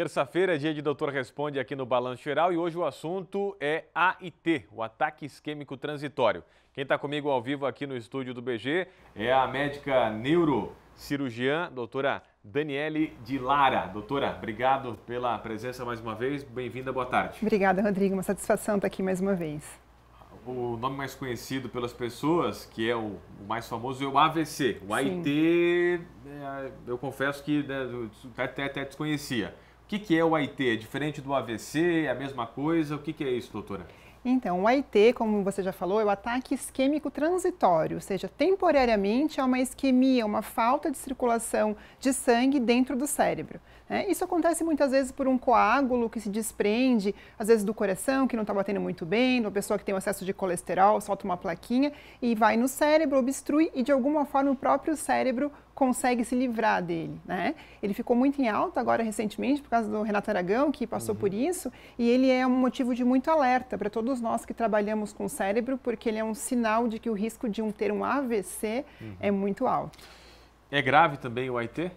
Terça-feira é dia de Doutor Responde aqui no Balanço Geral e hoje o assunto é AIT, o ataque isquêmico transitório. Quem está comigo ao vivo aqui no estúdio do BG é a médica neurocirurgiã, doutora Daniele de Lara. Doutora, obrigado pela presença mais uma vez. Bem-vinda, boa tarde. Obrigada, Rodrigo. Uma satisfação estar tá aqui mais uma vez. O nome mais conhecido pelas pessoas, que é o, mais famoso, é o AVC. O AIT, é, eu confesso que né, até, até desconhecia. O que é o AIT? É diferente do AVC? É a mesma coisa? O que, é isso, doutora? Então, o AIT, como você já falou, é o ataque isquêmico transitório, ou seja, temporariamente é uma isquemia, uma falta de circulação de sangue dentro do cérebro. Né? Isso acontece muitas vezes por um coágulo que se desprende, às vezes do coração, que não está batendo muito bem, da uma pessoa que tem um excesso de colesterol, solta uma plaquinha e vai no cérebro, obstrui e de alguma forma o próprio cérebro consegue se livrar dele, né? Ele ficou muito em alta agora recentemente por causa do Renato Aragão, que passou uhum. por isso, e ele é um motivo de muito alerta para todos nós que trabalhamos com o cérebro, porque ele é um sinal de que o risco de um ter um AVC uhum. é muito alto. É grave também o AIT?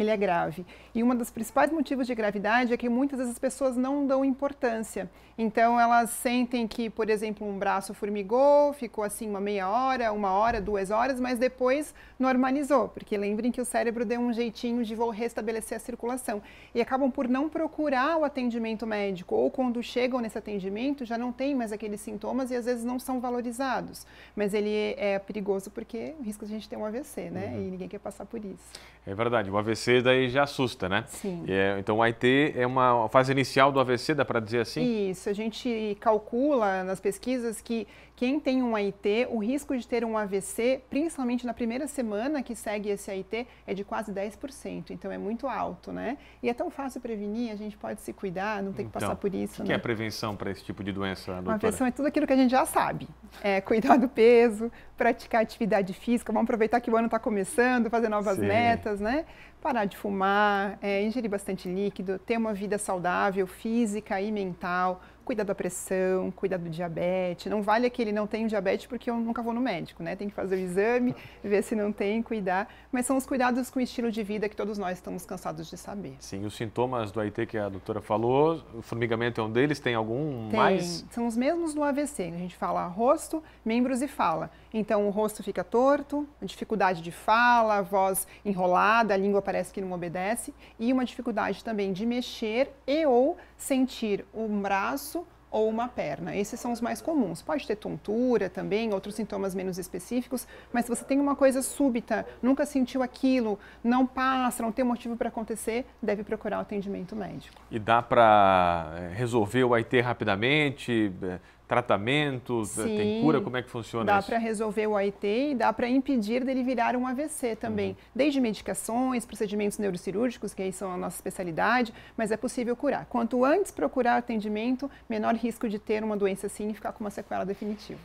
ele é grave. E um dos principais motivos de gravidade é que muitas dessas pessoas não dão importância. Então elas sentem que, por exemplo, um braço formigou, ficou assim uma meia hora, uma hora, duas horas, mas depois normalizou, porque lembrem que o cérebro deu um jeitinho de vou restabelecer a circulação e acabam por não procurar o atendimento médico ou quando chegam nesse atendimento já não tem mais aqueles sintomas e às vezes não são valorizados. Mas ele é perigoso porque o risco de a gente ter um AVC, né? Uhum. E ninguém quer passar por isso. É verdade, o AVC AVC daí já assusta, né? Sim. É, então, o AIT é uma fase inicial do AVC, dá para dizer assim? Isso, a gente calcula nas pesquisas que quem tem um AIT, o risco de ter um AVC, principalmente na primeira semana que segue esse AIT, é de quase 10%. Então é muito alto, né? E é tão fácil prevenir, a gente pode se cuidar, não tem que então, passar por isso. O que, né? que é a prevenção para esse tipo de doença, doutora? A prevenção é tudo aquilo que a gente já sabe. É cuidar do peso, praticar atividade física, vamos aproveitar que o ano está começando, fazer novas Sim. metas, né? Parar de fumar, é, ingerir bastante líquido, ter uma vida saudável, física e mental, cuida da pressão, cuida do diabetes. Não vale aquele não tenho diabetes porque eu nunca vou no médico, né? Tem que fazer o exame, ver se não tem, cuidar. Mas são os cuidados com o estilo de vida que todos nós estamos cansados de saber. Sim, os sintomas do AIT que a doutora falou, o formigamento é um deles, tem algum tem, mais? São os mesmos do AVC. Né? A gente fala rosto, membros e fala. Então o rosto fica torto, dificuldade de fala, voz enrolada, a língua parece que não obedece e uma dificuldade também de mexer e ou sentir o braço ou uma perna. Esses são os mais comuns. Pode ter tontura também, outros sintomas menos específicos, mas se você tem uma coisa súbita, nunca sentiu aquilo, não passa, não tem motivo para acontecer, deve procurar o atendimento médico. E dá para eh, resolver o IT rapidamente? tratamentos, Sim, tem cura, como é que funciona dá isso? Dá para resolver o AIT e dá para impedir dele virar um AVC também, uhum. desde medicações, procedimentos neurocirúrgicos, que aí são a nossa especialidade, mas é possível curar. Quanto antes procurar atendimento, menor risco de ter uma doença assim e ficar com uma sequela definitiva.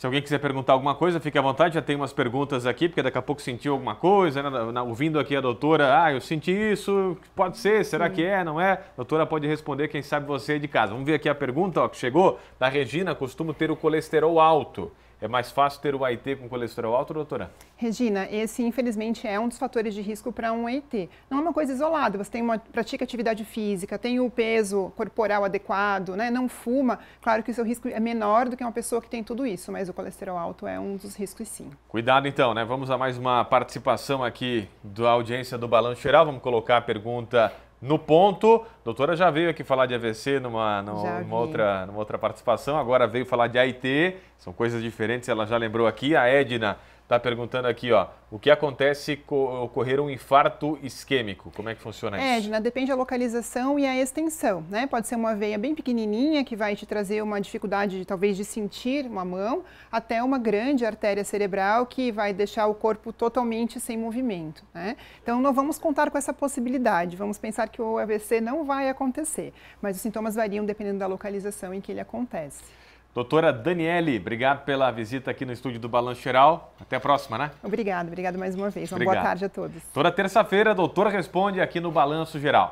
Se alguém quiser perguntar alguma coisa, fique à vontade, já tem umas perguntas aqui, porque daqui a pouco sentiu alguma coisa, né? ouvindo aqui a doutora, ah, eu senti isso, pode ser, será Sim. que é, não é? A doutora pode responder, quem sabe você é de casa. Vamos ver aqui a pergunta ó, que chegou da Regina, costumo ter o colesterol alto. É mais fácil ter o AIT com colesterol alto, doutora? Regina, esse infelizmente é um dos fatores de risco para um AIT. Não é uma coisa isolada, você tem uma, pratica atividade física, tem o peso corporal adequado, né? não fuma, claro que o seu risco é menor do que uma pessoa que tem tudo isso, mas o colesterol alto é um dos riscos sim. Cuidado então, né? Vamos a mais uma participação aqui da audiência do Balanço Geral. Vamos colocar a pergunta no ponto. A doutora já veio aqui falar de AVC numa, numa, outra, numa outra participação, agora veio falar de AIT, são coisas diferentes, ela já lembrou aqui. A Edna está perguntando aqui, ó, o que acontece se ocorrer um infarto isquêmico? Como é que funciona é, isso? Edna, depende da localização e a extensão, né? Pode ser uma veia bem pequenininha que vai te trazer uma dificuldade, talvez, de sentir uma mão, até uma grande artéria cerebral que vai deixar o corpo totalmente sem movimento, né? Então, não vamos contar com essa possibilidade. Vamos pensar que o AVC não vai acontecer, mas os sintomas variam dependendo da localização em que ele acontece. Doutora Daniele, obrigado pela visita aqui no estúdio do Balanço Geral. Até a próxima, né? Obrigado, obrigado mais uma vez. Uma obrigado. boa tarde a todos. Toda terça-feira, a doutora responde aqui no Balanço Geral.